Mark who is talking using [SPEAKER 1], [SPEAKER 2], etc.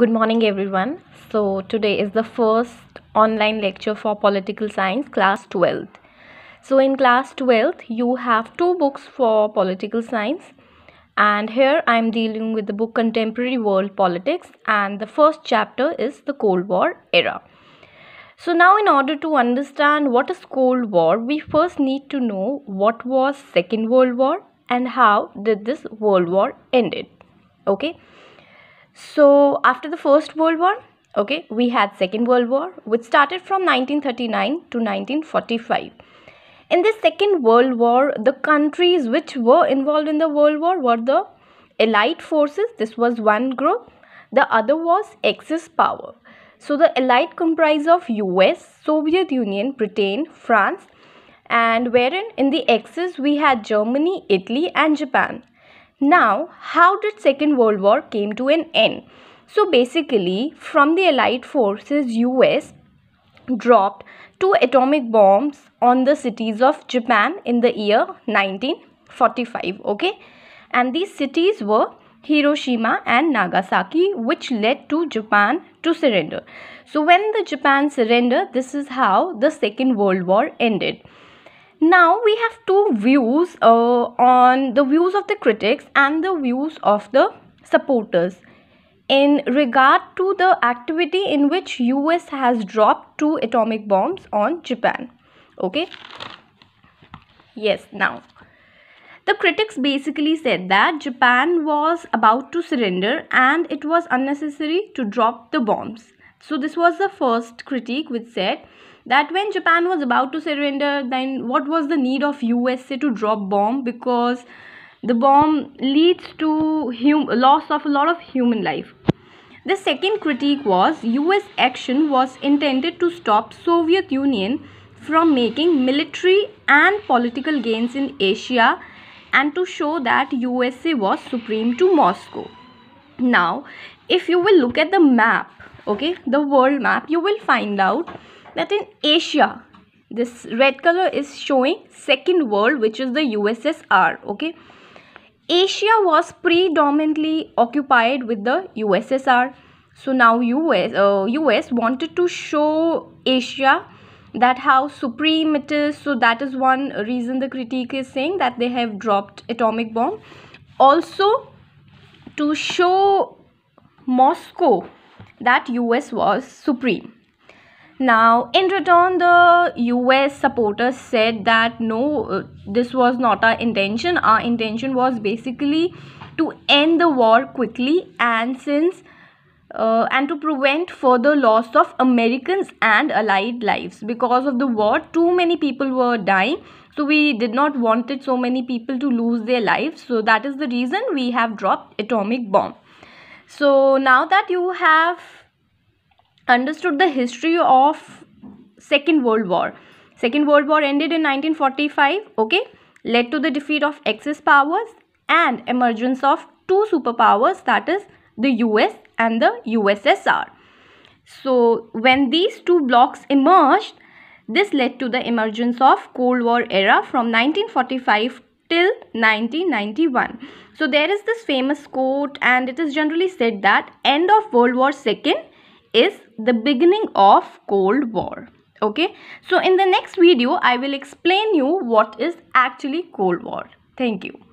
[SPEAKER 1] Good morning everyone. So today is the first online lecture for political science class 12th. So in class 12th you have two books for political science and here I am dealing with the book Contemporary World Politics and the first chapter is the Cold War era. So now in order to understand what is Cold War we first need to know what was Second World War and how did this World War ended. Okay. So after the First World War, okay, we had Second World War, which started from 1939 to 1945. In the Second World War, the countries which were involved in the World War were the Allied forces. This was one group. The other was Axis power. So the Allied comprised of US, Soviet Union, Britain, France, and wherein in the Axis we had Germany, Italy, and Japan. Now, how did Second World War came to an end? So basically, from the Allied forces, US dropped two atomic bombs on the cities of Japan in the year 1945, okay? And these cities were Hiroshima and Nagasaki which led to Japan to surrender. So when the Japan surrendered, this is how the Second World War ended now we have two views uh, on the views of the critics and the views of the supporters in regard to the activity in which US has dropped two atomic bombs on Japan. Okay. Yes, now. The critics basically said that Japan was about to surrender and it was unnecessary to drop the bombs. So this was the first critique which said that when Japan was about to surrender, then what was the need of USA to drop bomb because the bomb leads to loss of a lot of human life. The second critique was US action was intended to stop Soviet Union from making military and political gains in Asia and to show that USA was supreme to Moscow. Now, if you will look at the map, okay, the world map, you will find out that in Asia, this red color is showing second world which is the USSR. Okay. Asia was predominantly occupied with the USSR. So now US, uh, US wanted to show Asia that how supreme it is. So that is one reason the critique is saying that they have dropped atomic bomb. Also to show Moscow that US was supreme. Now, in return, the US supporters said that no, uh, this was not our intention. Our intention was basically to end the war quickly and since uh, and to prevent further loss of Americans and allied lives because of the war too many people were dying so we did not wanted so many people to lose their lives so that is the reason we have dropped atomic bomb so now that you have understood the history of second world war second world war ended in 1945 okay led to the defeat of axis powers and emergence of two superpowers that is the us and the ussr so when these two blocks emerged this led to the emergence of cold war era from 1945 till 1991 so there is this famous quote and it is generally said that end of world war ii is the beginning of Cold War. Okay, so in the next video, I will explain you what is actually Cold War. Thank you.